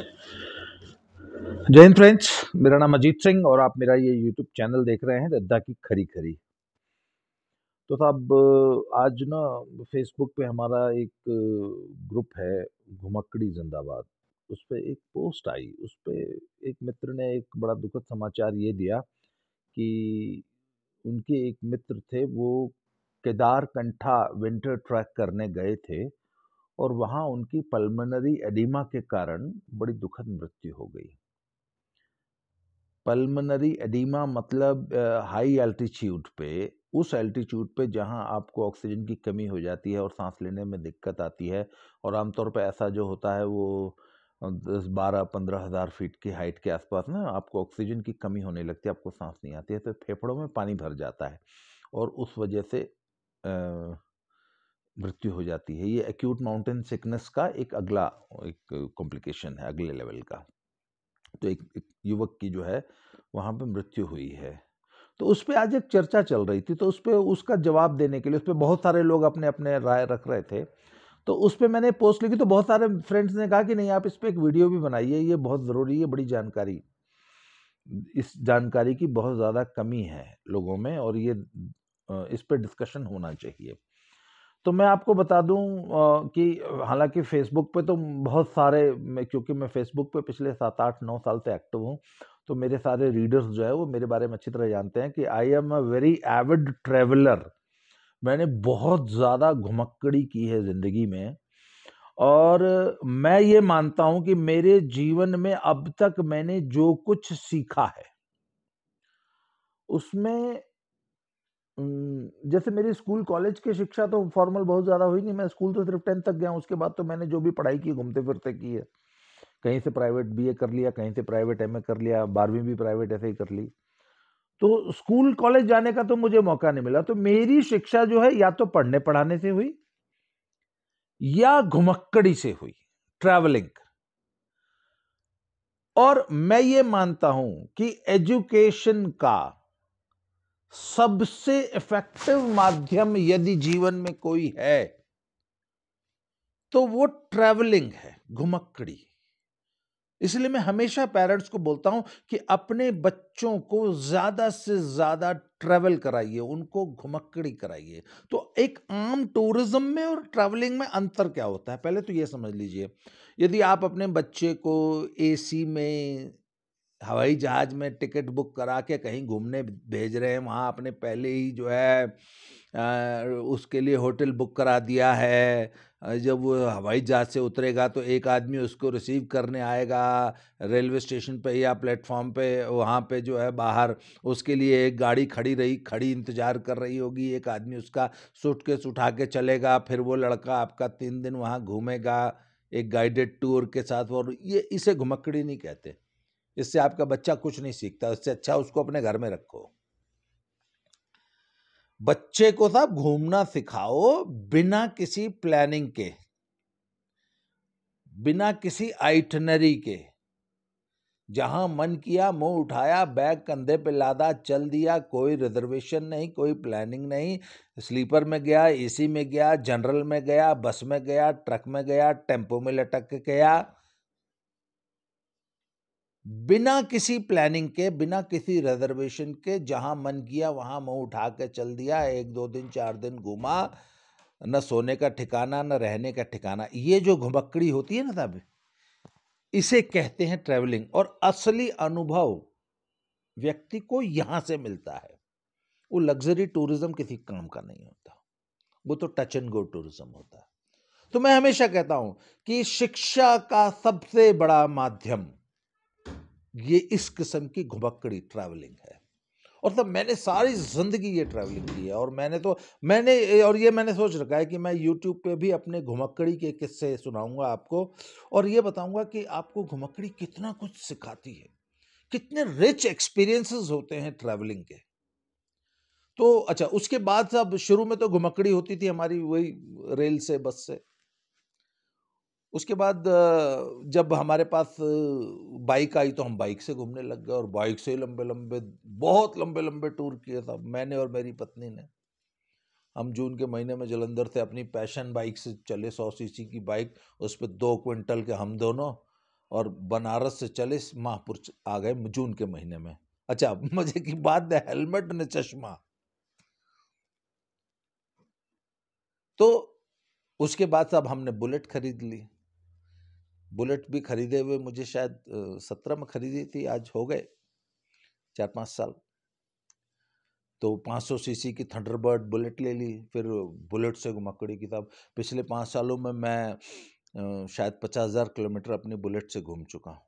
जय हिंद फ्रेंड्स मेरा नाम अजीत सिंह और आप मेरा ये यूट्यूब चैनल देख रहे हैं रद्दा की खरी खरी तो साहब आज ना फेसबुक पे हमारा एक ग्रुप है घुमक्कड़ी जिंदाबाद उस पर एक पोस्ट आई उस पर एक मित्र ने एक बड़ा दुखद समाचार ये दिया कि उनके एक मित्र थे वो केदारकंठा विंटर ट्रैक करने गए थे और वहाँ उनकी पल्मनरी एडिमा के कारण बड़ी दुखद मृत्यु हो गई पल्मनरी एडिमा मतलब हाई एल्टीट्यूड पे उस एल्टीट्यूड पे जहाँ आपको ऑक्सीजन की कमी हो जाती है और सांस लेने में दिक्कत आती है और आमतौर पर ऐसा जो होता है वो दस बारह पंद्रह हज़ार फीट की हाइट के आसपास ना आपको ऑक्सीजन की कमी होने लगती है आपको सांस नहीं आती है तो फेफड़ों में पानी भर जाता है और उस वजह से आ, मृत्यु हो जाती है ये एक्यूट माउंटेन सिकनेस का एक अगला एक कॉम्प्लिकेशन है अगले लेवल का तो एक, एक युवक की जो है वहाँ पे मृत्यु हुई है तो उस पर आज एक चर्चा चल रही थी तो उस पर उसका जवाब देने के लिए उस पर बहुत सारे लोग अपने अपने राय रख रहे थे तो उस पर मैंने पोस्ट लिखी तो बहुत सारे फ्रेंड्स ने कहा कि नहीं आप इस पर एक वीडियो भी बनाइए ये बहुत ज़रूरी है बड़ी जानकारी इस जानकारी की बहुत ज़्यादा कमी है लोगों में और ये इस पर डिस्कशन होना चाहिए तो मैं आपको बता दूं कि हालांकि फेसबुक पे तो बहुत सारे क्योंकि मैं फेसबुक पे पिछले सात आठ नौ साल से एक्टिव हूँ तो मेरे सारे रीडर्स जो है वो मेरे बारे में अच्छी तरह जानते हैं कि I am a very avid traveller मैंने बहुत ज़्यादा घुमक्कड़ी की है ज़िंदगी में और मैं ये मानता हूँ कि मेरे जीवन में अब तक मैंने जो कुछ सीखा है उसमें जैसे मेरी स्कूल कॉलेज की शिक्षा तो फॉर्मल बहुत ज़्यादा हुई नहीं मैं स्कूल तो सिर्फ टेंथ तक गया उसके बाद तो मैंने जो भी पढ़ाई की घूमते फिरते की है कहीं से प्राइवेट बीए कर लिया कहीं से प्राइवेट एमए कर लिया बारहवीं भी प्राइवेट ऐसे ही कर ली तो स्कूल कॉलेज जाने का तो मुझे मौका नहीं मिला तो मेरी शिक्षा जो है या तो पढ़ने पढ़ाने से हुई या घुमक्कड़ी से हुई ट्रैवलिंग और मैं ये मानता हूं कि एजुकेशन का सबसे इफेक्टिव माध्यम यदि जीवन में कोई है तो वो ट्रैवलिंग है घुमक्कड़ी इसलिए मैं हमेशा पेरेंट्स को बोलता हूं कि अपने बच्चों को ज्यादा से ज्यादा ट्रैवल कराइए उनको घुमक्कड़ी कराइए तो एक आम टूरिज्म में और ट्रैवलिंग में अंतर क्या होता है पहले तो ये समझ लीजिए यदि आप अपने बच्चे को एसी में हवाई जहाज में टिकट बुक करा के कहीं घूमने भेज रहे हैं वहाँ आपने पहले ही जो है आ, उसके लिए होटल बुक करा दिया है जब वो हवाई जहाज़ से उतरेगा तो एक आदमी उसको रिसीव करने आएगा रेलवे स्टेशन पे या प्लेटफॉर्म पे वहाँ पे जो है बाहर उसके लिए एक गाड़ी खड़ी रही खड़ी इंतज़ार कर रही होगी एक आदमी उसका सूट केस उठा के चलेगा फिर वो लड़का आपका तीन दिन वहाँ घूमेगा एक गाइडेड टूर के साथ और ये इसे घुमक्कड़ी नहीं कहते इससे आपका बच्चा कुछ नहीं सीखता इससे अच्छा उसको अपने घर में रखो बच्चे को साहब घूमना सिखाओ बिना किसी प्लानिंग के बिना किसी आइटनरी के जहां मन किया मुंह उठाया बैग कंधे पे लादा चल दिया कोई रिजर्वेशन नहीं कोई प्लानिंग नहीं स्लीपर में गया एसी में गया जनरल में गया बस में गया ट्रक में गया टेम्पो में लटक के गया बिना किसी प्लानिंग के बिना किसी रिजर्वेशन के जहाँ मन किया वहाँ मुंह उठा के चल दिया एक दो दिन चार दिन घूमा न सोने का ठिकाना न रहने का ठिकाना ये जो घुमक्कड़ी होती है ना साहब इसे कहते हैं ट्रैवलिंग और असली अनुभव व्यक्ति को यहाँ से मिलता है वो लग्जरी टूरिज्म किसी काम का नहीं होता वो तो टच एंड गो टूरिज्म होता है तो मैं हमेशा कहता हूँ कि शिक्षा का सबसे बड़ा माध्यम ये इस किस्म की घुमक्कड़ी ट्रैवलिंग है और तब मतलब मैंने सारी ज़िंदगी ये ट्रैवलिंग की है और मैंने तो मैंने और ये मैंने सोच रखा है कि मैं यूट्यूब पे भी अपने घुमक्कड़ी के किस्से सुनाऊंगा आपको और ये बताऊंगा कि आपको घुमक्कड़ी कितना कुछ सिखाती है कितने रिच एक्सपीरियंसेस होते हैं ट्रैवलिंग के तो अच्छा उसके बाद सब शुरू में तो घुमक्कड़ी होती थी हमारी वही रेल से बस से उसके बाद जब हमारे पास बाइक आई तो हम बाइक से घूमने लग गए और बाइक से लंबे लंबे बहुत लंबे लंबे टूर किए साहब मैंने और मेरी पत्नी ने हम जून के महीने में जलंधर से अपनी पैशन बाइक से चले सौ सीसी की बाइक उस पर दो क्विंटल के हम दोनों और बनारस से चले माहपुर आ गए जून के महीने में अच्छा मजे की बात है हेलमेट ने चश्मा तो उसके बाद सब हमने बुलेट खरीद ली बुलेट भी खरीदे हुए मुझे शायद सत्रह में खरीदी थी आज हो गए चार पाँच साल तो 500 सीसी की थंडरबर्ड बुलेट ले ली फिर बुलेट से घुमकड़ी किताब पिछले पाँच सालों में मैं शायद पचास हज़ार किलोमीटर अपनी बुलेट से घूम चुका हूँ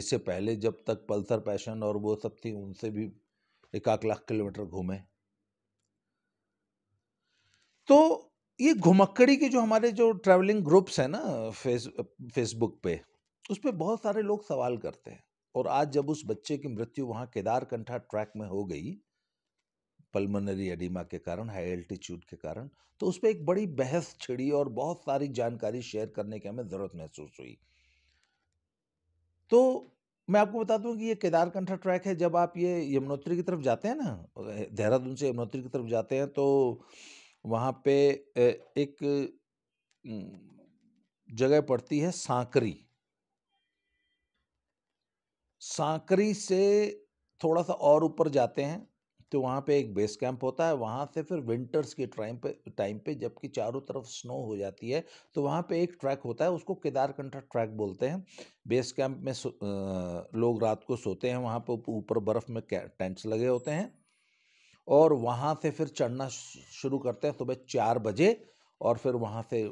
इससे पहले जब तक पल्सर पैशन और वो सब थी उनसे भी एक आख लाख किलोमीटर घूमे तो ये घुमक्कड़ी के जो हमारे जो ट्रैवलिंग ग्रुप्स हैं ना फेस फेसबुक पे उस पर बहुत सारे लोग सवाल करते हैं और आज जब उस बच्चे की मृत्यु वहाँ केदारकंठा ट्रैक में हो गई पल्मोनरी एडिमा के कारण हाई एल्टीट्यूड के कारण तो उस पर एक बड़ी बहस छिड़ी और बहुत सारी जानकारी शेयर करने की हमें ज़रूरत महसूस हुई तो मैं आपको बता दूं कि ये केदारकंठा ट्रैक है जब आप ये यमुनोत्री की तरफ जाते हैं ना देहरादून से यमुनोत्री की तरफ जाते हैं तो वहाँ पे एक जगह पड़ती है सांकरी सांकरी से थोड़ा सा और ऊपर जाते हैं तो वहाँ पे एक बेस कैंप होता है वहाँ से फिर विंटर्स के टाइम पे टाइम पे जबकि चारों तरफ स्नो हो जाती है तो वहाँ पे एक ट्रैक होता है उसको केदारकंठा ट्रैक बोलते हैं बेस कैंप में लोग रात को सोते हैं वहाँ पे ऊपर बर्फ़ में टेंट्स लगे होते हैं और वहाँ से फिर चढ़ना शुरू करते हैं सुबह चार बजे और फिर वहाँ से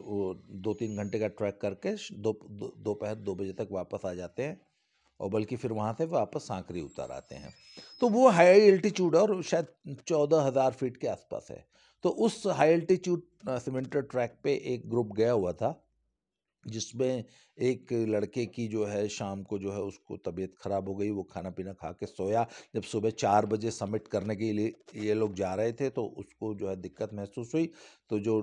दो तीन घंटे का ट्रैक करके दोपहर दो, दो, दो बजे तक वापस आ जाते हैं और बल्कि फिर वहाँ से वापस सांकरी उतर आते हैं तो वो हाई एल्टीट्यूड और शायद चौदह हज़ार फीट के आसपास है तो उस हाई एल्टीट्यूड सीमेंटेड ट्रैक पे एक ग्रुप गया हुआ था जिसमें एक लड़के की जो है शाम को जो है उसको तबीयत ख़राब हो गई वो खाना पीना खा के सोया जब सुबह चार बजे सबमिट करने के लिए ये लोग जा रहे थे तो उसको जो है दिक्कत महसूस हुई तो जो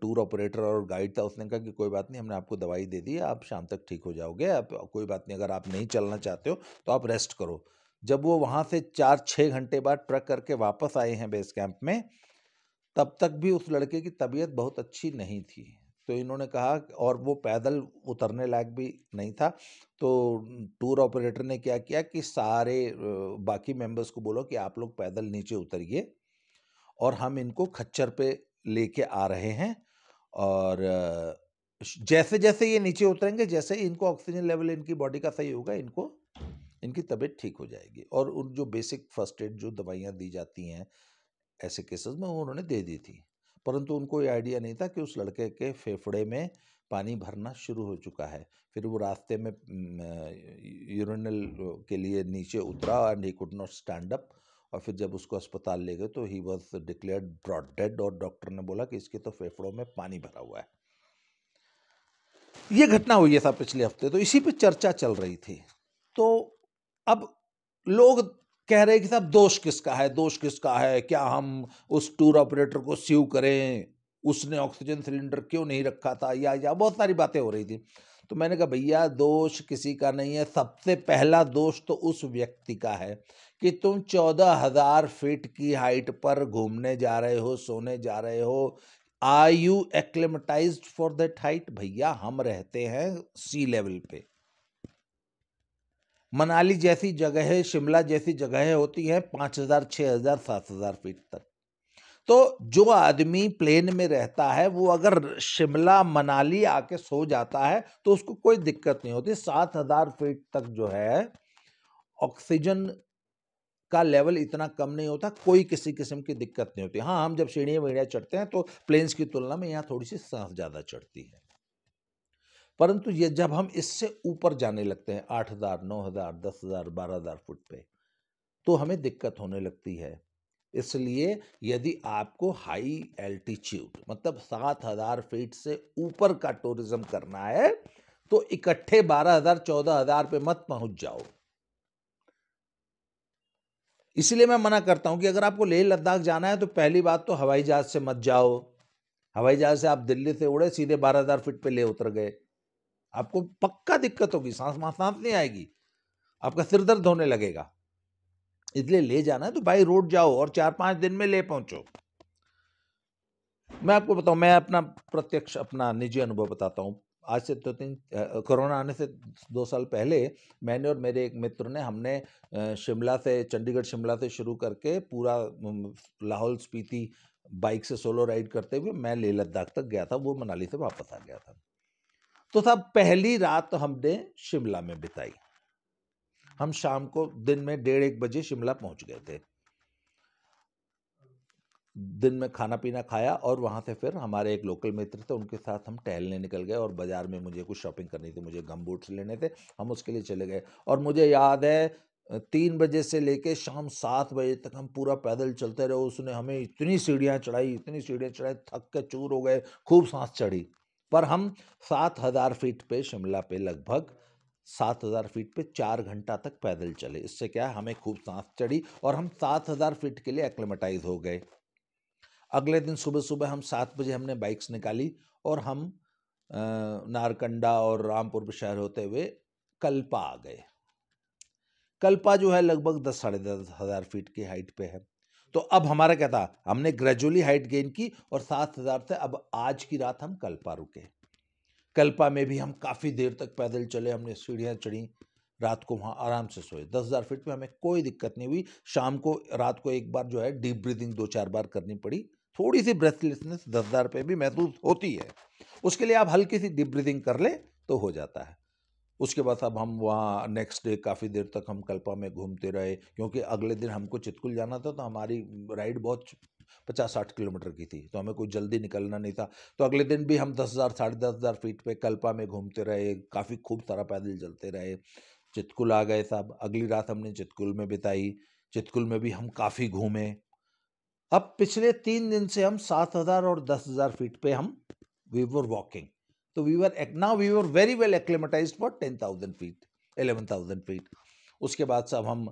टूर ऑपरेटर और गाइड था उसने कहा कि कोई बात नहीं हमने आपको दवाई दे दी आप शाम तक ठीक हो जाओगे आप कोई बात नहीं अगर आप नहीं चलना चाहते हो तो आप रेस्ट करो जब वो वहाँ से चार छः घंटे बाद ट्रक करके वापस आए हैं बेस कैंप में तब तक भी उस लड़के की तबीयत बहुत अच्छी नहीं थी तो इन्होंने कहा और वो पैदल उतरने लायक भी नहीं था तो टूर ऑपरेटर ने क्या किया कि सारे बाकी मेंबर्स को बोलो कि आप लोग पैदल नीचे उतरिए और हम इनको खच्चर पे लेके आ रहे हैं और जैसे जैसे ये नीचे उतरेंगे जैसे इनको ऑक्सीजन लेवल इनकी बॉडी का सही होगा इनको इनकी तबीयत ठीक हो जाएगी और उन जो बेसिक फर्स्ट एड जो दवाइयाँ दी जाती हैं ऐसे केसेस में उन्होंने दे दी थी परंतु उनको ये आइडिया नहीं था कि उस लड़के के फेफड़े में पानी भरना शुरू हो चुका है फिर वो रास्ते में यूरिनल के लिए नीचे उतरा and he could not stand up और फिर जब उसको अस्पताल ले गए तो he was declared brought dead और डॉक्टर ने बोला कि इसके तो फेफड़ों में पानी भरा हुआ है ये घटना हुई है था पिछले हफ्ते तो इसी पे चर्चा चल रही थी तो अब लोग कह रहे कि साहब दोष किसका है दोष किसका है क्या हम उस टूर ऑपरेटर को सीव करें उसने ऑक्सीजन सिलेंडर क्यों नहीं रखा था या या बहुत सारी बातें हो रही थी तो मैंने कहा भैया दोष किसी का नहीं है सबसे पहला दोष तो उस व्यक्ति का है कि तुम चौदह हजार फीट की हाइट पर घूमने जा रहे हो सोने जा रहे हो are you acclimatise for that height भैया हम रहते हैं सी लेवल पे मनाली जैसी जगह शिमला जैसी जगह होती हैं पाँच हज़ार छः हज़ार सात हज़ार फीट तक तो जो आदमी प्लेन में रहता है वो अगर शिमला मनाली आके सो जाता है तो उसको कोई दिक्कत नहीं होती सात हज़ार फीट तक जो है ऑक्सीजन का लेवल इतना कम नहीं होता कोई किसी किस्म की दिक्कत नहीं होती हाँ हम जब सीढ़ियाँ वीढ़ियाँ चढ़ते हैं तो प्लेन्स की तुलना में यहाँ थोड़ी सी सांस ज़्यादा चढ़ती है परंतु ये जब हम इससे ऊपर जाने लगते हैं आठ हज़ार नौ हज़ार दस हज़ार बारह हज़ार फुट पे तो हमें दिक्कत होने लगती है इसलिए यदि आपको हाई एल्टीट्यूड मतलब सात हज़ार फीट से ऊपर का टूरिज्म करना है तो इकट्ठे बारह हज़ार चौदह हज़ार पे मत पहुंच जाओ इसलिए मैं मना करता हूं कि अगर आपको लेह लद्दाख जाना है तो पहली बात तो हवाई जहाज़ से मत जाओ हवाई जहाज़ से आप दिल्ली से उड़े सीधे बारह हज़ार फीट पे ले उतर गए आपको पक्का दिक्कत होगी सांस सांस नहीं आएगी आपका सिर दर्द होने लगेगा इसलिए ले जाना है तो बाई रोड जाओ और चार पांच दिन में ले पहुंचो मैं आपको बताऊं मैं अपना प्रत्यक्ष अपना निजी अनुभव बताता हूं आज से दो तीन कोरोना आने से दो साल पहले मैंने और मेरे एक मित्र ने हमने शिमला से चंडीगढ़ शिमला से शुरू करके पूरा लाहौल स्पीति बाइक से सोलो राइड करते हुए मैं लेह लद्दाख तक गया था वो मनाली से वापस आ गया था तो साहब पहली रात हमने शिमला में बिताई हम शाम को दिन में डेढ़ एक बजे शिमला पहुंच गए थे दिन में खाना पीना खाया और वहां से फिर हमारे एक लोकल मित्र थे उनके साथ हम टहलने निकल गए और बाज़ार में मुझे कुछ शॉपिंग करनी थी मुझे गम बूट्स लेने थे हम उसके लिए चले गए और मुझे याद है तीन बजे से लेके शाम सात बजे तक हम पूरा पैदल चलते रहे उसने हमें इतनी सीढ़ियाँ चढ़ाई इतनी सीढ़ियाँ चढ़ाई थक के चूर हो गए खूब सांस चढ़ी पर हम सात हज़ार फीट पे शिमला पे लगभग सात हज़ार फीट पे चार घंटा तक पैदल चले इससे क्या हमें खूब सांस चढ़ी और हम सात हज़ार फीट के लिए एक्लेमेटाइज हो गए अगले दिन सुबह सुबह हम सात बजे हमने बाइक्स निकाली और हम नारकंडा और रामपुर शहर होते हुए कल्पा आ गए कल्पा जो है लगभग दस साढ़े दस हज़ार फीट की हाइट पे है तो अब हमारा क्या था हमने ग्रेजुअली हाइट गेन की और सात हज़ार से अब आज की रात हम कल्पा रुके कल्पा में भी हम काफ़ी देर तक पैदल चले हमने सीढ़ियाँ चढ़ी रात को वहाँ आराम से सोए दस हज़ार फीट में हमें कोई दिक्कत नहीं हुई शाम को रात को एक बार जो है डीप ब्रीदिंग दो चार बार करनी पड़ी थोड़ी सी ब्रेथलेसनेस दस हज़ार रुपये भी महसूस होती है उसके लिए आप हल्की सी डीप ब्रीदिंग कर ले तो हो जाता है उसके बाद अब हम वहाँ नेक्स्ट डे काफ़ी देर तक हम कल्पा में घूमते रहे क्योंकि अगले दिन हमको चितकुल जाना था तो हमारी राइड बहुत पचास साठ किलोमीटर की थी तो हमें कोई जल्दी निकलना नहीं था तो अगले दिन भी हम दस हज़ार साढ़े दस हज़ार फीट पे कल्पा में घूमते रहे काफ़ी खूब सारा पैदल चलते रहे चितकुल आ गए साहब अगली रात हमने चितकुल में बिताई चितकुल में भी हम काफ़ी घूमे अब पिछले तीन दिन से हम सात हज़ार और दस हज़ार फीट पे हम वी वर वॉकिंग तो वी वर एक now we were very well acclimatise for ten thousand feet eleven thousand feet उसके बाद सब हम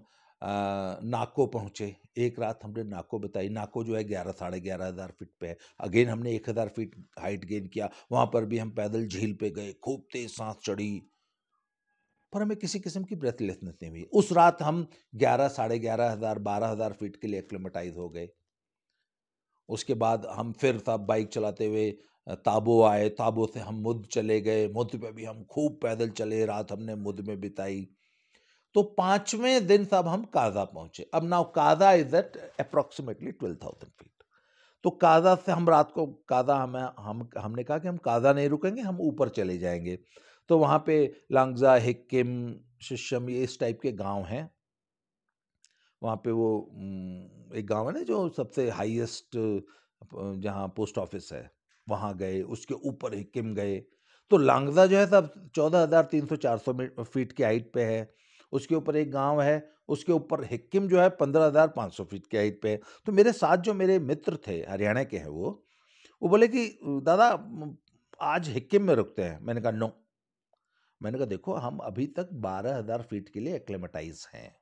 नाको पहुँचे एक रात हमने नाको बताई नाको जो है ग्यारह साढ़े ग्यारह हज़ार फीट पे है अगेन हमने एक हज़ार फीट हाइट गेन किया वहाँ पर भी हम पैदल झील पे गए खूब तेज सांस चढ़ी पर हमें किसी किस्म की ब्रेथ लेस नहीं हुई उस रात हम ग्यारह साढ़े ग्यारह हज़ार बारह हज़ार फीट के लिए एक्लेमेटाइज हो गए उसके बाद हम फिर था बाइक चलाते हुए ताबो आए ताबो से हम मुद चले गए मुद पे भी हम खूब पैदल चले रात हमने मुद में बिताई तो पांचवें दिन सब हम काजा पहुंचे अब now Kaza is at approximately twelve thousand feet तो काजा से हम रात को काजा हमें हम हमने कहा कि हम काजा नहीं रुकेंगे हम ऊपर चले जाएंगे तो वहाँ पे लांगजा हिक्किम शिशम ये इस टाइप के गांव हैं वहाँ पे वो एक गांव है ना जो सबसे हाईएस्ट जहाँ पोस्ट ऑफिस है वहाँ गए उसके ऊपर हिक्किम गए तो लांगजा जो है सब चौदह हज़ार तीन सौ चार सौ फीट की हाइट पे है उसके ऊपर एक गांव है उसके ऊपर हिक्किम जो है पंद्रह हज़ार पाँच सौ फीट की हाइट पे है तो मेरे साथ जो मेरे मित्र थे हरियाणा के हैं वो वो बोले कि दादा आज हिक्किम में रुकते हैं मैंने कहा नो मैंने कहा देखो हम अभी तक बारह हज़ार फीट के लिए एक्लेमेटाइज हैं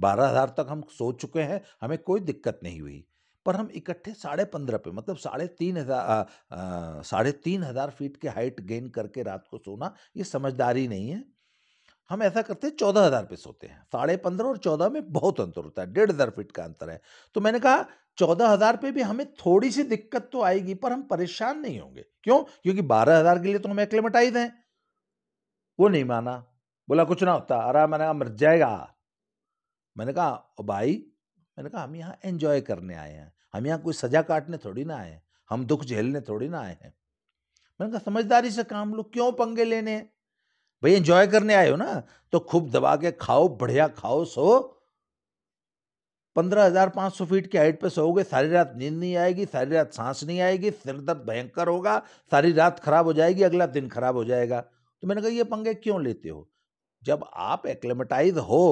बारह हज़ार तक हम सो चुके हैं हमें कोई दिक्कत नहीं हुई पर हम इकट्ठे साढ़े पंद्रह पे मतलब साढ़े तीन हज़ार साढ़े तीन हज़ार फीट के हाइट गेन करके रात को सोना ये समझदारी नहीं है हम ऐसा करते हैं चौदह हज़ार पे सोते हैं साढ़े पंद्रह और चौदह में बहुत अंतर होता है डेढ़ हज़ार फीट का अंतर है तो मैंने कहा चौदह हज़ार पे भी हमें थोड़ी सी दिक्कत तो आएगी पर हम परेशान नहीं होंगे क्यों क्योंकि बारह हज़ार के लिए तो हम एक्लेमेटाइज हैं वो नहीं माना बोला कुछ ना होता अरे मैंने कहा मर जाएगा मैंने कहा भाई मैंने कहा हम यहाँ एंजॉय करने आए हैं हम यहाँ कोई सजा काटने थोड़ी ना आए हैं हम दुख झेलने थोड़ी ना आए हैं मैंने कहा समझदारी से काम लो क्यों पंगे लेने भाई एंजॉय करने आए हो ना तो खूब दबा के खाओ बढ़िया खाओ सो पंद्रह हजार पाँच सौ फीट की हाइट पे सोओगे सारी रात नींद नहीं आएगी सारी रात सांस नहीं आएगी सिर दर्द भयंकर होगा सारी रात खराब हो जाएगी अगला दिन खराब हो जाएगा तो मैंने कहा ये पंगे क्यों लेते हो जब आप एक्लेमेटाइज हो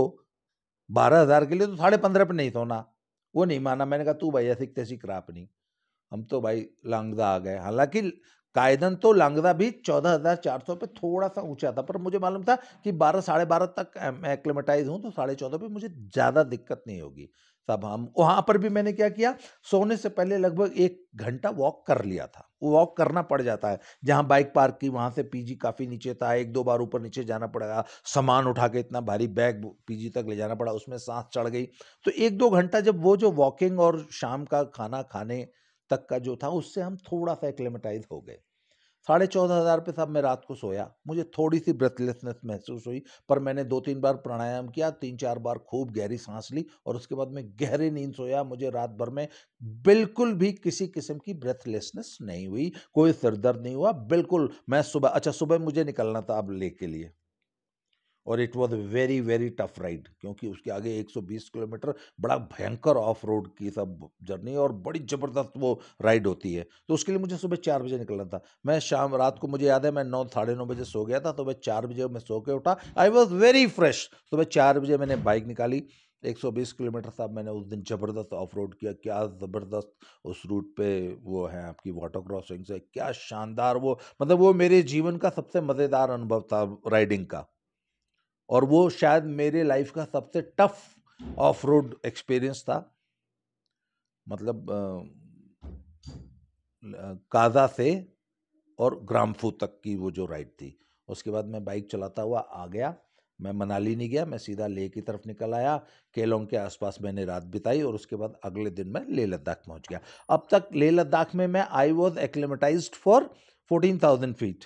बारह हज़ार के लिए तो साढ़े पंद्रह पे नहीं सोना वो नहीं माना मैंने कहा तू भाई ऐसी तैसी क्राप नहीं हम तो भाई लांगदा आ गए हालांकि कायदन तो लांगदा भी चौदह हज़ार चार सौ पे थोड़ा सा ऊंचा था पर मुझे मालूम था कि बारह साढ़े बारह तक मैं एक्लेमेटाइज हूँ तो साढ़े चौदह पे मुझे ज़्यादा दिक्कत नहीं होगी तब हम वहाँ पर भी मैंने क्या किया सोने से पहले लगभग एक घंटा वॉक कर लिया था वॉक करना पड़ जाता है जहाँ बाइक पार्क की वहाँ से पीजी काफ़ी नीचे था एक दो बार ऊपर नीचे जाना पड़ेगा सामान उठा के इतना भारी बैग पीजी तक ले जाना पड़ा उसमें सांस चढ़ गई तो एक दो घंटा जब वो जो वॉकिंग और शाम का खाना खाने तक का जो था उससे हम थोड़ा सा एक्लेमेटाइज हो गए साढ़े चौदह हज़ार पे साहब मैं रात को सोया मुझे थोड़ी सी ब्रेथलेसनेस महसूस हुई पर मैंने दो तीन बार प्राणायाम किया तीन चार बार खूब गहरी सांस ली और उसके बाद मैं गहरी नींद सोया मुझे रात भर में बिल्कुल भी किसी किस्म की ब्रेथलेसनेस नहीं हुई कोई सिरदर्द नहीं हुआ बिल्कुल मैं सुबह अच्छा सुबह मुझे निकलना था अब ले के लिए और it was very very tough ride क्योंकि उसके आगे 120 किलोमीटर बड़ा भयंकर ऑफ रोड की सब जर्नी और बड़ी ज़बरदस्त वो राइड होती है तो उसके लिए मुझे सुबह चार बजे निकलना था मैं शाम रात को मुझे याद है मैं नौ साढ़े नौ बजे सो गया था तो मैं चार बजे मैं सो के उठा आई वॉज वेरी फ्रेश तो मैं चार बजे मैंने बाइक निकाली 120 किलोमीटर साहब मैंने उस दिन ज़बरदस्त ऑफ रोड किया क्या ज़बरदस्त उस रूट पे वो है आपकी वाटर क्रॉसिंग से क्या शानदार वो मतलब वो मेरे जीवन का सबसे मज़ेदार अनुभव था राइडिंग का और वो शायद मेरे लाइफ का सबसे टफ ऑफ रोड एक्सपीरियंस था मतलब काजा से और ग्रामफू तक की वो जो राइड थी उसके बाद मैं बाइक चलाता हुआ आ गया मैं मनाली नहीं गया मैं सीधा लेह की तरफ निकल आया केलोंग के आसपास मैंने रात बिताई और उसके बाद अगले दिन मैं लेह लद्दाख पहुंच गया अब तक लेह लद्दाख में मैं I was acclimatise for fourteen thousand feet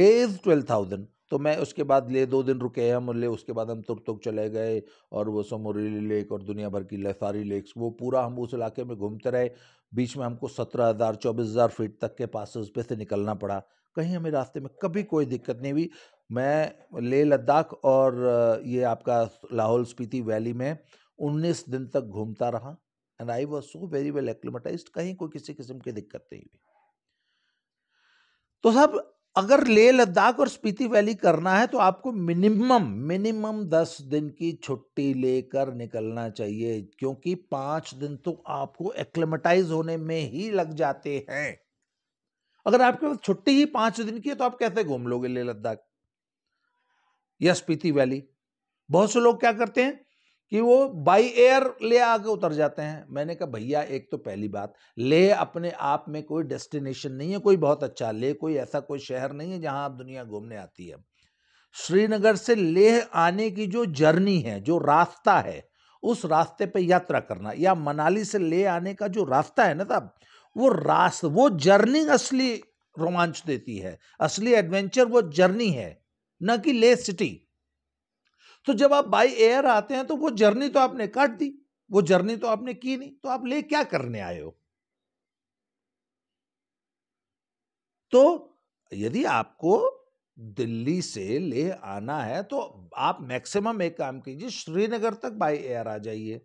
Leh is twelve thousand तो मैं उसके बाद ले दो दिन रुके हम ले उसके बाद हम तुक चले गए और वो समोरेली लेक और दुनिया भर की सारी लेक्स वो पूरा हम उस इलाके में घूमते रहे बीच में हमको सत्रह हज़ार चौबीस हज़ार फीट तक के उस पे से निकलना पड़ा कहीं हमें रास्ते में कभी कोई दिक्कत नहीं हुई मैं लेह लद्दाख और ये आपका लाहौल स्पीति वैली में उन्नीस दिन तक घूमता रहा and I was so very well acclimatise कहीं कोई किसी किस्म की दिक्कत नहीं हुई तो साहब अगर लेह लद्दाख और स्पीति वैली करना है तो आपको मिनिमम मिनिमम दस दिन की छुट्टी लेकर निकलना चाहिए क्योंकि पांच दिन तो आपको एक्लेमेटाइज होने में ही लग जाते हैं अगर आपके पास छुट्टी ही पांच दिन की है तो आप कैसे घूम लोगे लेह लद्दाख या स्पीति वैली बहुत से लोग क्या करते हैं कि वो बाई एयर ले आके उतर जाते हैं मैंने कहा भैया एक तो पहली बात ले अपने आप में कोई डेस्टिनेशन नहीं है कोई बहुत अच्छा ले कोई ऐसा कोई शहर नहीं है जहां आप दुनिया घूमने आती है श्रीनगर से लेह आने की जो जर्नी है जो रास्ता है उस रास्ते पे यात्रा करना या मनाली से ले आने का जो रास्ता है ना साहब वो रास्ते वो जर्नी असली रोमांच देती है असली एडवेंचर वो जर्नी है न कि ले सिटी तो जब आप बाई एयर आते हैं तो वो जर्नी तो आपने काट दी वो जर्नी तो आपने की नहीं तो आप ले क्या करने आए हो तो यदि आपको दिल्ली से ले आना है तो आप मैक्सिमम एक काम कीजिए श्रीनगर तक बाई एयर आ जाइए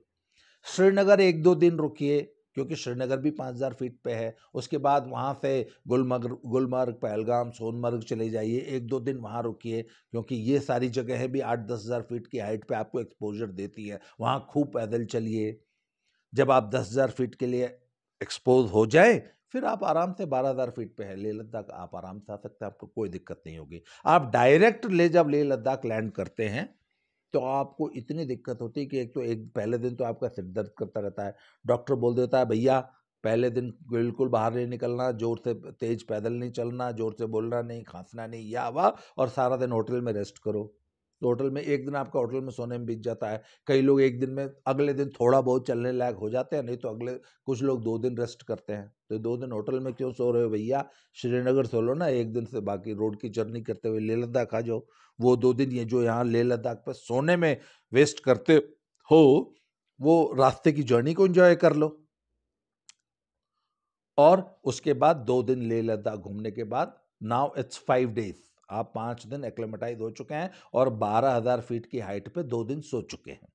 श्रीनगर एक दो दिन रुकिए क्योंकि श्रीनगर भी पाँच हज़ार फीट पे है उसके बाद वहाँ से गुलमर्ग गुलमर्ग पहलगाम सोनमर्ग चले जाइए एक दो दिन वहाँ रुकिए क्योंकि ये सारी जगहें भी आठ दस हज़ार फीट की हाइट पे आपको एक्सपोजर देती हैं वहाँ खूब पैदल चलिए जब आप दस हज़ार फीट के लिए एक्सपोज हो जाए फिर आप आराम से बारह हज़ार फीट पे है लेह लद्दाख आप आराम से आ सकते हैं आपको कोई दिक्कत नहीं होगी आप डायरेक्ट ले जब लेह लद्दाख लैंड करते हैं तो आपको इतनी दिक्कत होती है कि एक तो एक पहले दिन तो आपका सिर दर्द करता रहता है डॉक्टर बोल देता है भैया पहले दिन बिल्कुल बाहर नहीं निकलना जोर से तेज पैदल नहीं चलना जोर से बोलना नहीं खांसना नहीं या वाह और सारा दिन होटल में रेस्ट करो तो होटल में एक दिन आपका होटल में सोने में बीत जाता है कई लोग एक दिन में अगले दिन थोड़ा बहुत चलने लायक हो जाते हैं नहीं तो अगले कुछ लोग दो दिन रेस्ट करते हैं तो दो दिन होटल में क्यों सो रहे हो भैया श्रीनगर सो लो ना एक दिन से बाकी रोड की जर्नी करते हुए ले लद्दाख आ जाओ वो दो दिन ये जो यहाँ ले लद्दाख पर सोने में वेस्ट करते हो वो रास्ते की जर्नी को एंजॉय कर लो और उसके बाद दो दिन ले लद्दाख घूमने के बाद नाउ इट्स फाइव डेज आप पांच दिन एक्लेमेटाइज हो चुके हैं और बारह हज़ार फीट की हाइट पे दो दिन सो चुके हैं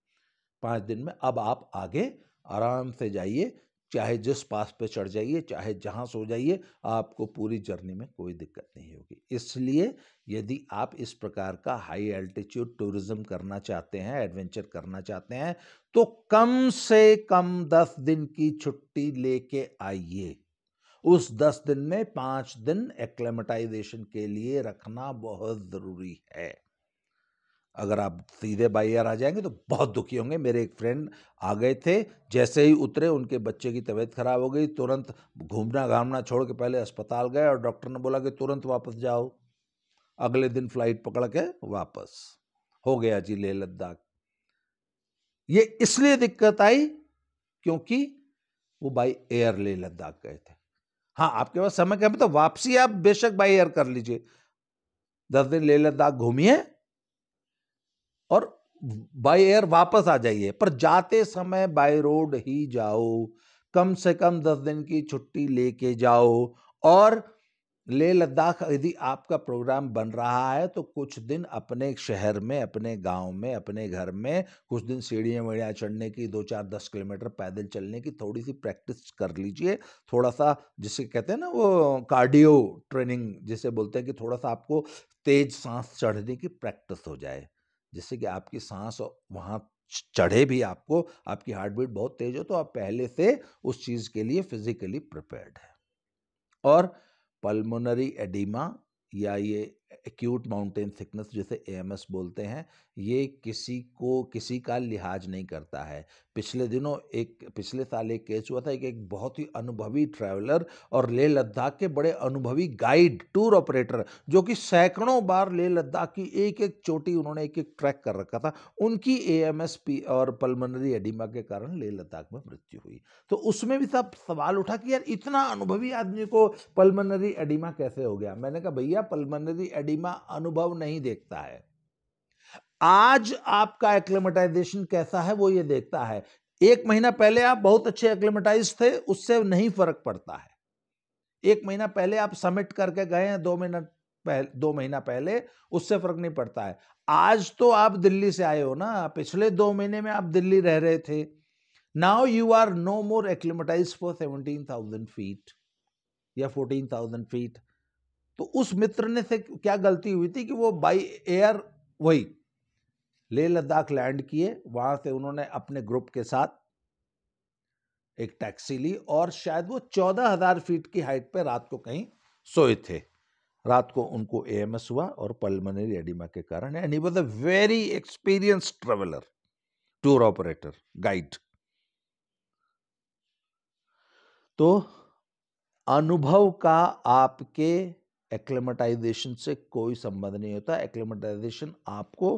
पांच दिन में अब आप आगे आराम से जाइए चाहे जिस पास पे चढ़ जाइए चाहे जहाँ सो जाइए आपको पूरी जर्नी में कोई दिक्कत नहीं होगी इसलिए यदि आप इस प्रकार का हाई एल्टीट्यूड टूरिज्म करना चाहते हैं एडवेंचर करना चाहते हैं तो कम से कम दस दिन की छुट्टी लेके आइए उस दस दिन में पाँच दिन एक्लेमेटाइजेशन के लिए रखना बहुत ज़रूरी है अगर आप सीधे बाई एयर आ जाएंगे तो बहुत दुखी होंगे मेरे एक फ्रेंड आ गए थे जैसे ही उतरे उनके बच्चे की तबीयत खराब हो गई तुरंत घूमना घामना छोड़ के पहले अस्पताल गए और डॉक्टर ने बोला कि तुरंत वापस जाओ अगले दिन फ्लाइट पकड़ के वापस हो गया जी लेह लद्दाख ये इसलिए दिक्कत आई क्योंकि वो बाई एयर लेह लद्दाख गए थे हाँ आपके पास समय क्या मतलब तो वापसी आप बेशक बाई एयर कर लीजिए दस दिन लेह लद्दाख घूमिए और बाई एयर वापस आ जाइए पर जाते समय बाई रोड ही जाओ कम से कम दस दिन की छुट्टी लेके जाओ और ले लद्दाख यदि आपका प्रोग्राम बन रहा है तो कुछ दिन अपने शहर में अपने गांव में अपने घर में कुछ दिन सीढ़ियाँ वीढ़ियाँ चढ़ने की दो चार दस किलोमीटर पैदल चलने की थोड़ी सी प्रैक्टिस कर लीजिए थोड़ा सा जिसे कहते हैं ना वो कार्डियो ट्रेनिंग जिसे बोलते हैं कि थोड़ा सा आपको तेज सांस चढ़ने की प्रैक्टिस हो जाए जिससे कि आपकी सांस वहाँ चढ़े भी आपको आपकी हार्ट बीट बहुत तेज हो तो आप पहले से उस चीज़ के लिए फिजिकली प्रिपेयर्ड है और पल्मोनरी एडिमा या ये एक्यूट माउंटेन थिकनेस जिसे एएमएस बोलते हैं ये किसी को किसी का लिहाज नहीं करता है पिछले दिनों एक पिछले साल एक केस हुआ था कि एक बहुत ही अनुभवी ट्रैवलर और लेह लद्दाख के बड़े अनुभवी गाइड टूर ऑपरेटर जो कि सैकड़ों बार लेह लद्दाख की एक एक चोटी उन्होंने एक एक ट्रैक कर रखा था उनकी ए और पलमनरी एडिमा के कारण लेह लद्दाख में मृत्यु हुई तो उसमें भी सब सवाल उठा कि यार इतना अनुभवी आदमी को पलमनरी एडिमा कैसे हो गया मैंने कहा भैया पलमनरी एडिमा अनुभव नहीं देखता है आज आपका एक्लेमेटाइजेशन कैसा है वो ये देखता है एक महीना पहले आप बहुत अच्छे एक्लेमेटाइज थे उससे नहीं फर्क पड़ता है एक महीना पहले आप सबमिट करके गए हैं दो मिनट पहले दो महीना पहले उससे फर्क नहीं पड़ता है आज तो आप दिल्ली से आए हो ना पिछले दो महीने में आप दिल्ली रह रहे थे now you are no more acclimatise for seventeen thousand feet या फोर्टीन थाउजेंड फीट तो उस मित्र ने से क्या गलती हुई थी कि वो बाई एयर वही ले लद्दाख लैंड किए वहां से उन्होंने अपने ग्रुप के साथ एक टैक्सी ली और शायद वो चौदह हजार फीट की हाइट पे रात को कहीं सोए थे रात को उनको एएमएस हुआ और पलमनरी एडिमा के कारण and he was a very experience traveller tour operator guide तो अनुभव का आपके एक्लेमेटाइजेशन से कोई संबंध नहीं होता एक्लेमेटाइजेशन आपको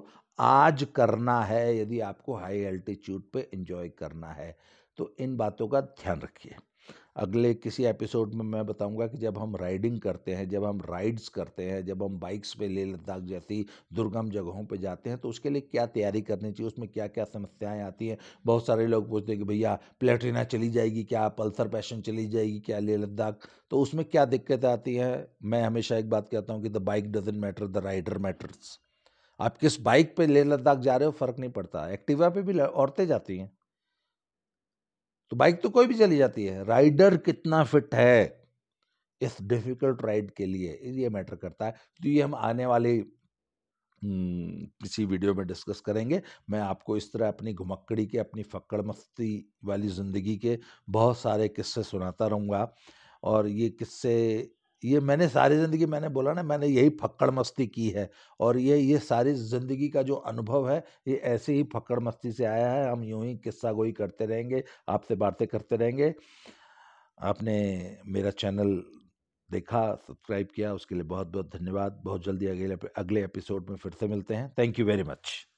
आज करना है यदि आपको हाई एल्टीट्यूड पे इंजॉय करना है तो इन बातों का ध्यान रखिए अगले किसी एपिसोड में मैं बताऊंगा कि जब हम राइडिंग करते हैं जब हम राइड्स करते हैं जब हम बाइक्स पे लेह लद्दाख जैसी दुर्गम जगहों पे जाते हैं तो उसके लिए क्या तैयारी करनी चाहिए उसमें क्या क्या समस्याएं आती हैं बहुत सारे लोग पूछते हैं कि भैया प्लेटिना चली जाएगी क्या पल्सर पैशन चली जाएगी क्या ले लद्दाख तो उसमें क्या दिक्कत आती है मैं हमेशा एक बात कहता हूँ कि the bike doesn't matter the rider matters आप किस बाइक पे लेह लद्दाख जा रहे हो फ़र्क नहीं पड़ता एक्टिवा पे भी औरतें जाती हैं तो बाइक तो कोई भी चली जाती है राइडर कितना फिट है इस डिफिकल्ट राइड के लिए ये मैटर करता है तो ये हम आने वाले हम्म, किसी वीडियो में डिस्कस करेंगे मैं आपको इस तरह अपनी घुमक्कड़ी के अपनी फक्कड़ मस्ती वाली ज़िंदगी के बहुत सारे किस्से सुनाता रहूँगा और ये किस्से ये मैंने सारी ज़िंदगी मैंने बोला ना मैंने यही फक्कड़ मस्ती की है और ये ये सारी ज़िंदगी का जो अनुभव है ये ऐसे ही फक्कड़ मस्ती से आया है हम यूं ही किस्सा गोई करते रहेंगे आपसे बातें करते रहेंगे आपने मेरा चैनल देखा सब्सक्राइब किया उसके लिए बहुत बहुत धन्यवाद बहुत जल्दी अगले अगले एपिसोड में फिर से मिलते हैं थैंक यू वेरी मच